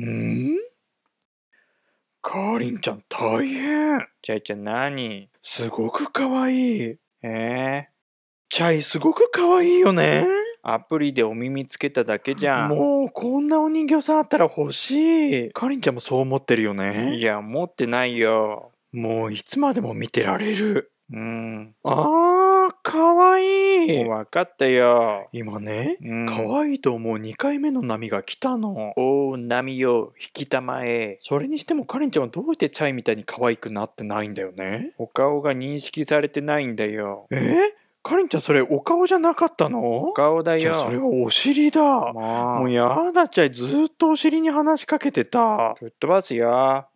んかりんちゃん大変チャイちゃん何すごくかわいい。ええチャイすごくかわいいよね。アプリでお耳つけただけじゃん。もうこんなお人形さんあったら欲しい。かりんちゃんもそう思ってるよね。いや、持ってないよ。もういつまでも見てられる。うん。ああわいい。分かったよ。今ね、うん、かわいいと思う2回目の波が来たの。おお、波を引きたまえ。それにしても、カれンちゃんはどうしてチャイみたいに可愛くなってないんだよね。お顔が認識されてないんだよ。えカリンちゃんそれお顔じゃなかったのお顔だよ。それはお尻だ。まあ、もうやだちゃいずっとお尻に話しかけてた。ぶっ飛ばすよ。